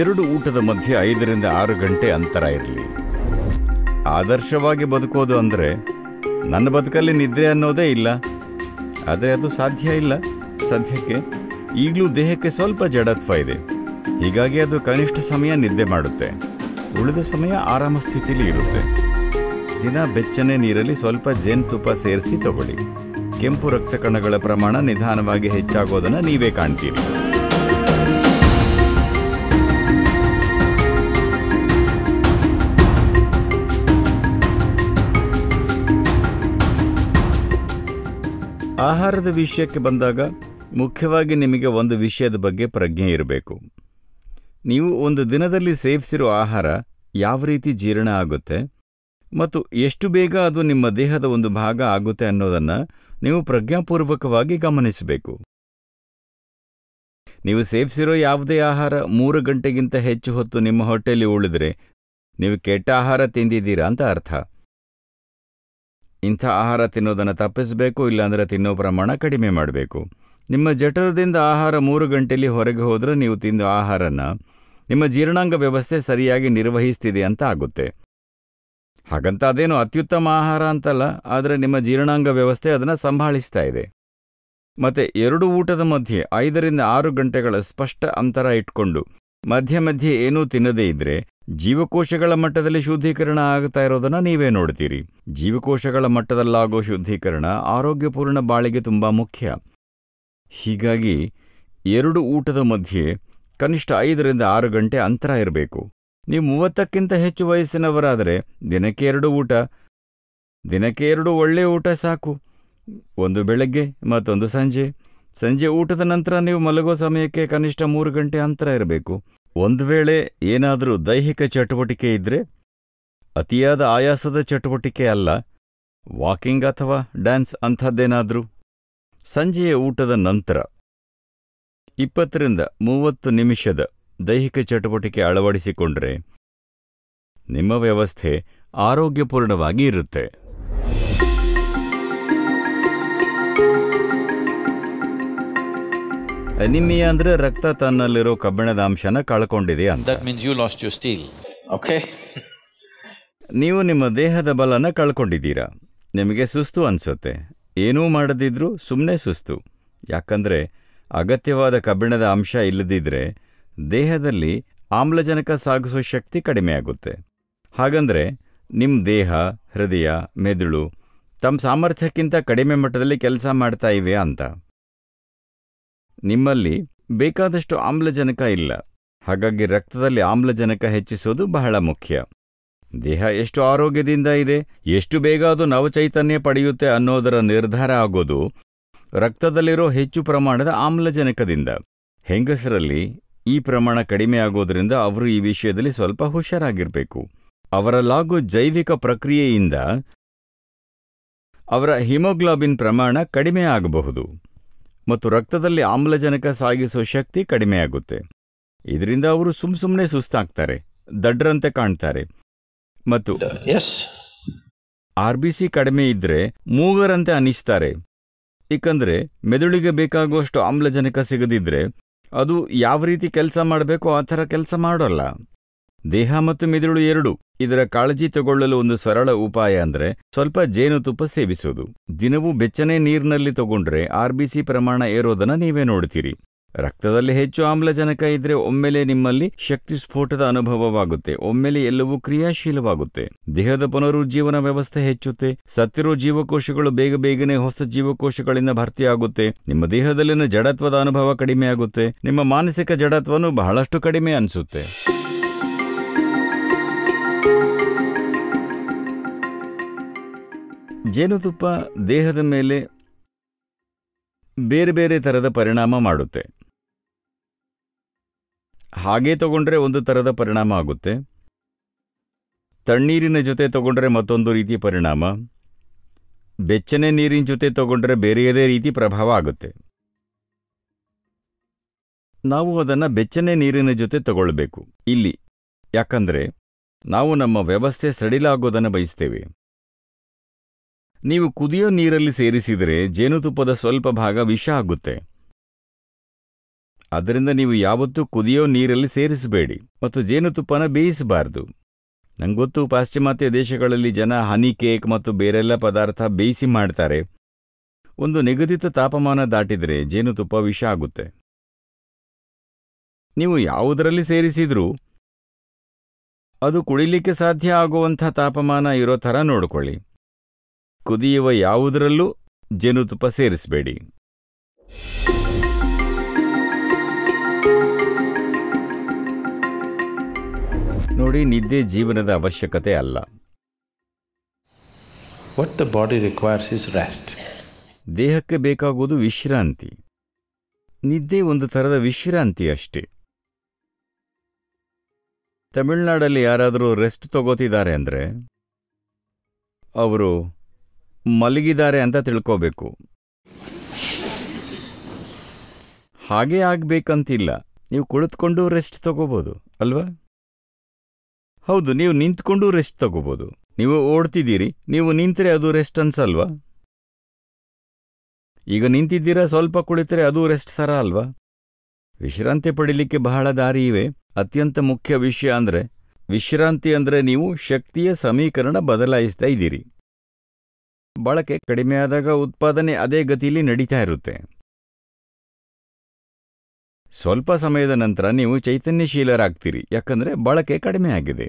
ಎರಡು ಊಟದ ಮಧ್ಯೆ ಐದರಿಂದ ಆರು ಗಂಟೆ ಅಂತರ ಇರಲಿ ಆದರ್ಶವಾಗಿ ಬದುಕೋದು ಅಂದರೆ ನನ್ನ ಬದುಕಲ್ಲಿ ನಿದ್ರೆ ಅನ್ನೋದೇ ಇಲ್ಲ ಆದರೆ ಅದು ಸಾಧ್ಯ ಇಲ್ಲ ಸದ್ಯಕ್ಕೆ ಈಗಲೂ ದೇಹಕ್ಕೆ ಸ್ವಲ್ಪ ಜಡತ್ವ ಇದೆ ಹೀಗಾಗಿ ಅದು ಕನಿಷ್ಠ ಸಮಯ ನಿದ್ದೆ ಮಾಡುತ್ತೆ ಉಳಿದ ಸಮಯ ಆರಾಮ ಸ್ಥಿತಿಲಿ ಇರುತ್ತೆ ದಿನ ಬೆಚ್ಚನೆ ನೀರಲ್ಲಿ ಸ್ವಲ್ಪ ಜೇನುತುಪ್ಪ ಸೇರಿಸಿ ತಗೊಳ್ಳಿ ಕೆಂಪು ರಕ್ತ ಕಣಗಳ ಪ್ರಮಾಣ ನಿಧಾನವಾಗಿ ಹೆಚ್ಚಾಗೋದನ್ನು ನೀವೇ ಕಾಣ್ತೀರಿ ಆಹಾರದ ವಿಷಯಕ್ಕೆ ಬಂದಾಗ ಮುಖ್ಯವಾಗಿ ನಿಮಗೆ ಒಂದು ವಿಷಯದ ಬಗ್ಗೆ ಪ್ರಜ್ಞೆ ಇರಬೇಕು ನೀವು ಒಂದು ದಿನದಲ್ಲಿ ಸೇವಿಸಿರೋ ಆಹಾರ ಯಾವ ರೀತಿ ಜೀರ್ಣ ಆಗುತ್ತೆ ಮತ್ತು ಎಷ್ಟು ಬೇಗ ಅದು ನಿಮ್ಮ ದೇಹದ ಒಂದು ಭಾಗ ಆಗುತ್ತೆ ಅನ್ನೋದನ್ನು ನೀವು ಪ್ರಜ್ಞಾಪೂರ್ವಕವಾಗಿ ಗಮನಿಸಬೇಕು ನೀವು ಸೇವಿಸಿರೋ ಯಾವುದೇ ಆಹಾರ ಮೂರು ಗಂಟೆಗಿಂತ ಹೆಚ್ಚು ಹೊತ್ತು ನಿಮ್ಮ ಹೊಟ್ಟೆಯಲ್ಲಿ ಉಳಿದ್ರೆ ನೀವು ಕೆಟ್ಟ ಆಹಾರ ತಿಂದಿದ್ದೀರಾ ಅಂತ ಅರ್ಥ ಇಂಥ ಆಹಾರ ತಿನ್ನೋದನ್ನು ತಪ್ಪಿಸಬೇಕು ಇಲ್ಲಾಂದರೆ ತಿನ್ನೋ ಪ್ರಮಾಣ ಕಡಿಮೆ ಮಾಡಬೇಕು ನಿಮ್ಮ ಜಠರದಿಂದ ಆಹಾರ ಮೂರು ಗಂಟೆಯಲ್ಲಿ ಹೊರಗೆ ಹೋದರೆ ನೀವು ತಿಂದು ಆಹಾರನ ನಿಮ್ಮ ಜೀರ್ಣಾಂಗ ವ್ಯವಸ್ಥೆ ಸರಿಯಾಗಿ ನಿರ್ವಹಿಸ್ತಿದೆ ಅಂತ ಆಗುತ್ತೆ ಹಾಗಂತ ಅದೇನು ಅತ್ಯುತ್ತಮ ಆಹಾರ ಅಂತಲ್ಲ ಆದರೆ ನಿಮ್ಮ ಜೀರ್ಣಾಂಗ ವ್ಯವಸ್ಥೆ ಅದನ್ನು ಸಂಭಾಳಿಸ್ತಾ ಇದೆ ಮತ್ತು ಎರಡು ಊಟದ ಮಧ್ಯೆ ಐದರಿಂದ ಆರು ಗಂಟೆಗಳ ಸ್ಪಷ್ಟ ಅಂತರ ಇಟ್ಕೊಂಡು ಮಧ್ಯೆ ಮಧ್ಯೆ ಏನೂ ತಿನ್ನದೇ ಇದ್ದರೆ ಜೀವಕೋಶಗಳ ಮಟ್ಟದಲ್ಲಿ ಶುದ್ಧೀಕರಣ ಆಗ್ತಾ ಇರೋದನ್ನ ನೀವೇ ನೋಡ್ತೀರಿ ಜೀವಕೋಶಗಳ ಮಟ್ಟದಲ್ಲಾಗೋ ಶುದ್ಧೀಕರಣ ಆರೋಗ್ಯಪೂರ್ಣ ಬಾಳಿಗೆ ತುಂಬ ಮುಖ್ಯ ಹೀಗಾಗಿ ಎರಡು ಊಟದ ಮಧ್ಯೆ ಕನಿಷ್ಠ ಐದರಿಂದ ಆರು ಗಂಟೆ ಅಂತರ ಇರಬೇಕು ನೀವು ಮೂವತ್ತಕ್ಕಿಂತ ಹೆಚ್ಚು ವಯಸ್ಸಿನವರಾದರೆ ದಿನಕ್ಕೆ ಎರಡು ಊಟ ದಿನಕ್ಕೆ ಎರಡು ಒಳ್ಳೆಯ ಊಟ ಸಾಕು ಒಂದು ಬೆಳಗ್ಗೆ ಮತ್ತೊಂದು ಸಂಜೆ ಸಂಜೆ ಊಟದ ನಂತರ ನೀವು ಮಲಗೋ ಸಮಯಕ್ಕೆ ಕನಿಷ್ಠ ಮೂರು ಗಂಟೆ ಅಂತರ ಇರಬೇಕು ಒಂದು ವೇಳೆ ಏನಾದರೂ ದೈಹಿಕ ಚಟುವಟಿಕೆ ಇದ್ರೆ ಅತಿಯಾದ ಆಯಾಸದ ಚಟುವಟಿಕೆ ಅಲ್ಲ ವಾಕಿಂಗ್ ಅಥವಾ ಡ್ಯಾನ್ಸ್ ಅಂಥದ್ದೇನಾದ್ರೂ ಸಂಜೆಯ ಊಟದ ನಂತರ ಇಪ್ಪತ್ತರಿಂದ ಮೂವತ್ತು ನಿಮಿಷದ ದೈಹಿಕ ಚಟುವಟಿಕೆ ಅಳವಡಿಸಿಕೊಂಡ್ರೆ ನಿಮ್ಮ ವ್ಯವಸ್ಥೆ ಆರೋಗ್ಯಪೂರ್ಣವಾಗಿ ಇರುತ್ತೆ ಅನಿಮಿಯಾ ಅಂದರೆ ರಕ್ತ ತನ್ನಲ್ಲಿರೋ ಕಬ್ಬಿಣದ ಅಂಶನ ಕಳ್ಕೊಂಡಿದೆ ಅಂತ ಓಕೆ ನೀವು ನಿಮ್ಮ ದೇಹದ ಬಲನ ಕಳ್ಕೊಂಡಿದ್ದೀರಾ ನಿಮಗೆ ಸುಸ್ತು ಅನ್ಸುತ್ತೆ ಏನೂ ಮಾಡದಿದ್ರೂ ಸುಮ್ಮನೆ ಸುಸ್ತು ಯಾಕಂದ್ರೆ ಅಗತ್ಯವಾದ ಕಬ್ಬಿಣದ ಅಂಶ ಇಲ್ಲದಿದ್ರೆ ದೇಹದಲ್ಲಿ ಆಮ್ಲಜನಕ ಸಾಗಿಸುವ ಶಕ್ತಿ ಕಡಿಮೆಯಾಗುತ್ತೆ ಹಾಗಂದ್ರೆ ನಿಮ್ಮ ದೇಹ ಹೃದಯ ಮೆದುಳು ತಮ್ಮ ಸಾಮರ್ಥ್ಯಕ್ಕಿಂತ ಕಡಿಮೆ ಮಟ್ಟದಲ್ಲಿ ಕೆಲಸ ಮಾಡ್ತಾ ಇವೆ ಅಂತ ನಿಮ್ಮಲ್ಲಿ ಬೇಕಾದಷ್ಟು ಆಮ್ಲಜನಕ ಇಲ್ಲ ಹಾಗಾಗಿ ರಕ್ತದಲ್ಲಿ ಆಮ್ಲಜನಕ ಹೆಚ್ಚಿಸೋದು ಬಹಳ ಮುಖ್ಯ ದೇಹ ಎಷ್ಟು ಆರೋಗ್ಯದಿಂದ ಇದೆ ಎಷ್ಟು ಬೇಗ ಅದು ನವಚೈತನ್ಯ ಪಡೆಯುತ್ತೆ ಅನ್ನೋದರ ನಿರ್ಧಾರ ಆಗೋದು ರಕ್ತದಲ್ಲಿರೋ ಹೆಚ್ಚು ಪ್ರಮಾಣದ ಆಮ್ಲಜನಕದಿಂದ ಹೆಂಗಸರಲ್ಲಿ ಈ ಪ್ರಮಾಣ ಕಡಿಮೆ ಆಗೋದ್ರಿಂದ ಅವರು ಈ ವಿಷಯದಲ್ಲಿ ಸ್ವಲ್ಪ ಹುಷಾರಾಗಿರಬೇಕು ಅವರಲ್ಲಾಗೋ ಜೈವಿಕ ಪ್ರಕ್ರಿಯೆಯಿಂದ ಅವರ ಹಿಮೋಗ್ಲೋಬಿನ್ ಪ್ರಮಾಣ ಕಡಿಮೆ ಆಗಬಹುದು ಮತ್ತು ರಕ್ತದಲ್ಲಿ ಆಮ್ಲಜನಕ ಸಾಗಿಸೋ ಶಕ್ತಿ ಕಡಿಮೆಯಾಗುತ್ತೆ ಇದರಿಂದ ಅವರು ಸುಮ್ ಸುಮ್ಮನೆ ಸುಸ್ತಾಗ್ತಾರೆ ದಡ್ರಂತೆ ಕಾಣ್ತಾರೆ ಮತ್ತು ಎಸ್ ಆರ್ ಬಿ ಸಿ ಕಡಿಮೆ ಇದ್ರೆ ಮೂಗರಂತೆ ಅನಿಸ್ತಾರೆ ಏಕಂದ್ರೆ ಮೆದುಳಿಗೆ ಬೇಕಾಗುವಷ್ಟು ಆಮ್ಲಜನಕ ಸಿಗದಿದ್ರೆ ಅದು ಯಾವ ರೀತಿ ಕೆಲಸ ಮಾಡಬೇಕೋ ಆ ಥರ ಕೆಲಸ ಮಾಡೋಲ್ಲ ದೇಹ ಮತ್ತು ಮಿದುಳು ಎರಡು ಇದರ ಕಾಳಜಿ ತಗೊಳ್ಳಲು ಒಂದು ಸರಳ ಉಪಾಯ ಅಂದ್ರೆ ಸ್ವಲ್ಪ ಜೇನುತುಪ್ಪ ಸೇವಿಸೋದು ದಿನವೂ ಬೆಚ್ಚನೆ ನೀರಿನಲ್ಲಿ ತಗೊಂಡ್ರೆ ಆರ್ಬಿಸಿ ಪ್ರಮಾಣ ಏರೋದನ್ನ ನೀವೇ ನೋಡ್ತೀರಿ ರಕ್ತದಲ್ಲಿ ಹೆಚ್ಚು ಆಮ್ಲಜನಕ ಇದ್ರೆ ಒಮ್ಮೆಲೆ ನಿಮ್ಮಲ್ಲಿ ಶಕ್ತಿ ಸ್ಫೋಟದ ಅನುಭವವಾಗುತ್ತೆ ಒಮ್ಮೆಲೆ ಎಲ್ಲವೂ ಕ್ರಿಯಾಶೀಲವಾಗುತ್ತೆ ದೇಹದ ಪುನರುಜ್ಜೀವನ ವ್ಯವಸ್ಥೆ ಹೆಚ್ಚುತ್ತೆ ಸತ್ತಿರೋ ಜೀವಕೋಶಗಳು ಬೇಗ ಬೇಗನೆ ಹೊಸ ಜೀವಕೋಶಗಳಿಂದ ಭರ್ತಿಯಾಗುತ್ತೆ ನಿಮ್ಮ ದೇಹದಲ್ಲಿನ ಜಡತ್ವದ ಅನುಭವ ಕಡಿಮೆಯಾಗುತ್ತೆ ನಿಮ್ಮ ಮಾನಸಿಕ ಜಡತ್ವನೂ ಬಹಳಷ್ಟು ಕಡಿಮೆ ಅನಿಸುತ್ತೆ ಜೇನುತುಪ್ಪ ದೇಹದ ಮೇಲೆ ಬೇರೆ ಬೇರೆ ಥರದ ಪರಿಣಾಮ ಮಾಡುತ್ತೆ ಹಾಗೆ ತಗೊಂಡ್ರೆ ಒಂದು ಥರದ ಪರಿಣಾಮ ಆಗುತ್ತೆ ತಣ್ಣೀರಿನ ಜೊತೆ ತಗೊಂಡ್ರೆ ಮತ್ತೊಂದು ರೀತಿ ಪರಿಣಾಮ ಬೆಚ್ಚನೆ ನೀರಿನ ಜೊತೆ ತಗೊಂಡ್ರೆ ಬೇರೆಯದೇ ರೀತಿ ಪ್ರಭಾವ ಆಗುತ್ತೆ ನಾವು ಅದನ್ನು ಬೆಚ್ಚನೆ ನೀರಿನ ಜೊತೆ ತಗೊಳ್ಬೇಕು ಇಲ್ಲಿ ಯಾಕಂದರೆ ನಾವು ನಮ್ಮ ವ್ಯವಸ್ಥೆ ಸಡಿಲಾಗೋದನ್ನು ಬಯಸ್ತೇವೆ ನೀವು ಕುದಿಯೋ ನೀರಲ್ಲಿ ಸೇರಿಸಿದರೆ ಜೇನುತುಪ್ಪದ ಸ್ವಲ್ಪ ಭಾಗ ವಿಷ ಆಗುತ್ತೆ ಅದರಿಂದ ನೀವು ಯಾವತ್ತೂ ಕುದಿಯೋ ನೀರಲ್ಲಿ ಸೇರಿಸಬೇಡಿ ಮತ್ತು ಜೇನುತುಪ್ಪನ ಬೇಯಿಸಬಾರದು ನಂಗೊತ್ತು ಪಾಶ್ಚಿಮಾತ್ಯ ದೇಶಗಳಲ್ಲಿ ಜನ ಹನಿ ಕೇಕ್ ಮತ್ತು ಬೇರೆಲ್ಲ ಪದಾರ್ಥ ಬೇಯಿಸಿ ಮಾಡ್ತಾರೆ ಒಂದು ನಿಗದಿತ ತಾಪಮಾನ ದಾಟಿದರೆ ಜೇನುತುಪ್ಪ ವಿಷ ಆಗುತ್ತೆ ನೀವು ಯಾವುದರಲ್ಲಿ ಸೇರಿಸಿದ್ರೂ ಅದು ಕುಡಿಲಿಕ್ಕೆ ಸಾಧ್ಯ ಆಗುವಂಥ ತಾಪಮಾನ ಇರೋ ಥರ ನೋಡಿಕೊಳ್ಳಿ ಕುದಿಯುವ ಯಾವುದರಲ್ಲೂ ಜೇನುತುಪ್ಪ ಸೇರಿಸಬೇಡಿ ನೋಡಿ ನಿದ್ದೆ ಜೀವನದ ಅವಶ್ಯಕತೆ ಅಲ್ಲ what the body requires is rest ದೇಹಕ್ಕೆ ಬೇಕಾಗುವುದು ವಿಶ್ರಾಂತಿ ನಿದ್ದೆ ಒಂದು ಥರದ ವಿಶ್ರಾಂತಿ ಅಷ್ಟೇ ತಮಿಳ್ನಾಡಲ್ಲಿ ಯಾರಾದರೂ ರೆಸ್ಟ್ ತಗೋತಿದ್ದಾರೆ ಅಂದರೆ ಅವರು ಮಲಗಿದ್ದಾರೆ ಅಂತ ತಿಳ್ಕೋಬೇಕು ಹಾಗೇ ಆಗ್ಬೇಕಂತಿಲ್ಲ ನೀವು ಕುಳಿತುಕೊಂಡು ರೆಸ್ಟ್ ತಗೋಬೋದು ಅಲ್ವಾ ಹೌದು ನೀವು ನಿಂತ್ಕೊಂಡು ರೆಸ್ಟ್ ತಗೋಬೋದು ನೀವು ಓಡ್ತಿದ್ದೀರಿ ನೀವು ನಿಂತರೆ ಅದು ರೆಸ್ಟ್ ಅನ್ಸಲ್ವಾ ಈಗ ನಿಂತಿದ್ದೀರಾ ಸ್ವಲ್ಪ ಕುಳಿತರೆ ಅದು ರೆಸ್ಟ್ ಥರ ಅಲ್ವಾ ವಿಶ್ರಾಂತಿ ಪಡೀಲಿಕ್ಕೆ ಬಹಳ ದಾರಿ ಇವೆ ಅತ್ಯಂತ ಮುಖ್ಯ ವಿಷಯ ಅಂದರೆ ವಿಶ್ರಾಂತಿ ಅಂದರೆ ನೀವು ಶಕ್ತಿಯ ಸಮೀಕರಣ ಬದಲಾಯಿಸ್ತಾ ಇದ್ದೀರಿ ಬಳಕೆ ಕಡಿಮೆಯಾದಾಗ ಉತ್ಪಾದನೆ ಅದೇ ಗತಿಯಲ್ಲಿ ನಡೀತಾ ಇರುತ್ತೆ ಸ್ವಲ್ಪ ಸಮಯದ ನಂತರ ನೀವು ಚೈತನ್ಯಶೀಲರಾಗ್ತೀರಿ ಯಾಕಂದರೆ ಬಳಕೆ ಕಡಿಮೆಯಾಗಿದೆ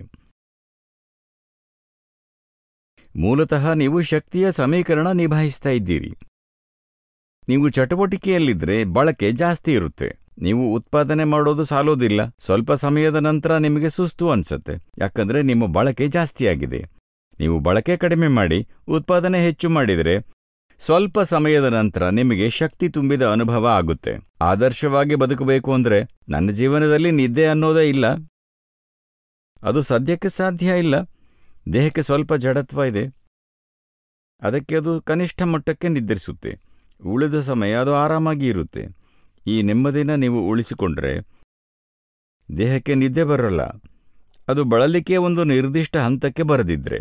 ಮೂಲತಃ ನೀವು ಶಕ್ತಿಯ ಸಮೀಕರಣ ನಿಭಾಯಿಸ್ತಾ ಇದ್ದೀರಿ ನೀವು ಚಟುವಟಿಕೆಯಲ್ಲಿದ್ದರೆ ಬಳಕೆ ಜಾಸ್ತಿ ಇರುತ್ತೆ ನೀವು ಉತ್ಪಾದನೆ ಮಾಡೋದು ಸಾಲೋದಿಲ್ಲ ಸ್ವಲ್ಪ ಸಮಯದ ನಂತರ ನಿಮಗೆ ಸುಸ್ತು ಅನ್ಸುತ್ತೆ ಯಾಕಂದರೆ ನಿಮ್ಮ ಬಳಕೆ ಜಾಸ್ತಿಯಾಗಿದೆ ನೀವು ಬಳಕೆ ಕಡಿಮೆ ಮಾಡಿ ಉತ್ಪಾದನೆ ಹೆಚ್ಚು ಮಾಡಿದರೆ ಸ್ವಲ್ಪ ಸಮಯದ ನಂತರ ನಿಮಗೆ ಶಕ್ತಿ ತುಂಬಿದ ಅನುಭವ ಆಗುತ್ತೆ ಆದರ್ಶವಾಗಿ ಬದುಕಬೇಕು ಅಂದರೆ ನನ್ನ ಜೀವನದಲ್ಲಿ ನಿದ್ದೆ ಅನ್ನೋದೇ ಇಲ್ಲ ಅದು ಸದ್ಯಕ್ಕೆ ಸಾಧ್ಯ ಇಲ್ಲ ದೇಹಕ್ಕೆ ಸ್ವಲ್ಪ ಜಡತ್ವ ಇದೆ ಅದಕ್ಕೆ ಅದು ಕನಿಷ್ಠ ಮಟ್ಟಕ್ಕೆ ನಿದ್ರಿಸುತ್ತೆ ಉಳಿದ ಸಮಯ ಅದು ಆರಾಮಾಗಿ ಇರುತ್ತೆ ಈ ನೆಮ್ಮದಿನ ನೀವು ಉಳಿಸಿಕೊಂಡ್ರೆ ದೇಹಕ್ಕೆ ನಿದ್ದೆ ಬರಲ್ಲ ಅದು ಬಳಲಿಕೆ ಒಂದು ನಿರ್ದಿಷ್ಟ ಹಂತಕ್ಕೆ ಬರೆದಿದ್ರೆ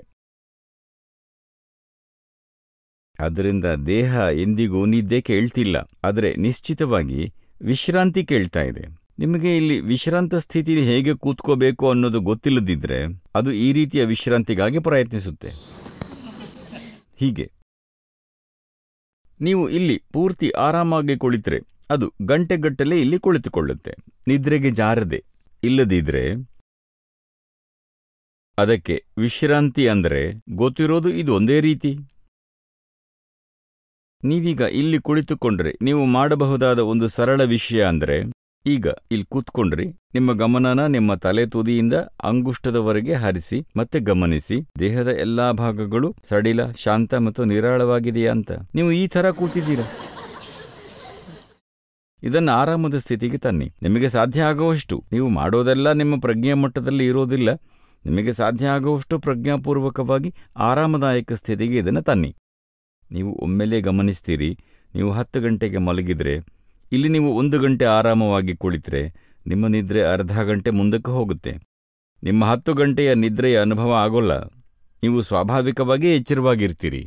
ಅದರಿಂದ ದೇಹ ಎಂದಿಗೂ ನಿದ್ದೆ ಕೇಳ್ತಿಲ್ಲ ಆದರೆ ನಿಶ್ಚಿತವಾಗಿ ವಿಶ್ರಾಂತಿ ಕೇಳ್ತಾ ಇದೆ ನಿಮಗೆ ಇಲ್ಲಿ ವಿಶ್ರಾಂತ ಸ್ಥಿತಿಲಿ ಹೇಗೆ ಕೂತ್ಕೋಬೇಕು ಅನ್ನೋದು ಗೊತ್ತಿಲ್ಲದಿದ್ರೆ ಅದು ಈ ರೀತಿಯ ವಿಶ್ರಾಂತಿಗಾಗಿ ಪ್ರಯತ್ನಿಸುತ್ತೆ ಹೀಗೆ ನೀವು ಇಲ್ಲಿ ಪೂರ್ತಿ ಆರಾಮಾಗಿ ಕುಳಿತರೆ ಅದು ಗಂಟೆಗಟ್ಟಲೆ ಇಲ್ಲಿ ಕುಳಿತುಕೊಳ್ಳುತ್ತೆ ನಿದ್ರೆಗೆ ಜಾರದೆ ಇಲ್ಲದಿದ್ರೆ ಅದಕ್ಕೆ ವಿಶ್ರಾಂತಿ ಅಂದರೆ ಗೊತ್ತಿರೋದು ಇದು ಒಂದೇ ರೀತಿ ನೀವೀಗ ಇಲ್ಲಿ ಕುಳಿತುಕೊಂಡ್ರೆ ನೀವು ಮಾಡಬಹುದಾದ ಒಂದು ಸರಳ ವಿಷಯ ಅಂದರೆ ಈಗ ಇಲ್ಲಿ ಕೂತ್ಕೊಂಡ್ರಿ ನಿಮ್ಮ ಗಮನನ ನಿಮ್ಮ ತಲೆ ತುದಿಯಿಂದ ಅಂಗುಷ್ಟದವರೆಗೆ ಹರಿಸಿ ಮತ್ತೆ ಗಮನಿಸಿ ದೇಹದ ಎಲ್ಲಾ ಭಾಗಗಳು ಸಡಿಲ ಶಾಂತ ಮತ್ತು ನಿರಾಳವಾಗಿದೆಯಾ ಅಂತ ನೀವು ಈ ಥರ ಕೂತಿದ್ದೀರಾ ಇದನ್ನು ಆರಾಮದ ಸ್ಥಿತಿಗೆ ತನ್ನಿ ನಿಮಗೆ ಸಾಧ್ಯ ಆಗುವಷ್ಟು ನೀವು ಮಾಡೋದೆಲ್ಲ ನಿಮ್ಮ ಪ್ರಜ್ಞಾ ಮಟ್ಟದಲ್ಲಿ ಇರೋದಿಲ್ಲ ನಿಮಗೆ ಸಾಧ್ಯ ಆಗುವಷ್ಟು ಪ್ರಜ್ಞಾಪೂರ್ವಕವಾಗಿ ಆರಾಮದಾಯಕ ಸ್ಥಿತಿಗೆ ಇದನ್ನು ತನ್ನಿ ನೀವು ಒಮ್ಮೆಲೇ ಗಮನಿಸ್ತೀರಿ ನೀವು ಹತ್ತು ಗಂಟೆಗೆ ಮಲಗಿದರೆ ಇಲ್ಲಿ ನೀವು ಒಂದು ಗಂಟೆ ಆರಾಮವಾಗಿ ಕುಳಿತರೆ ನಿಮ್ಮ ನಿದ್ರೆ ಅರ್ಧ ಗಂಟೆ ಮುಂದಕ್ಕೆ ಹೋಗುತ್ತೆ ನಿಮ್ಮ ಹತ್ತು ಗಂಟೆಯ ನಿದ್ರೆಯ ಅನುಭವ ಆಗೋಲ್ಲ ನೀವು ಸ್ವಾಭಾವಿಕವಾಗಿಯೇ ಎಚ್ಚರವಾಗಿರ್ತೀರಿ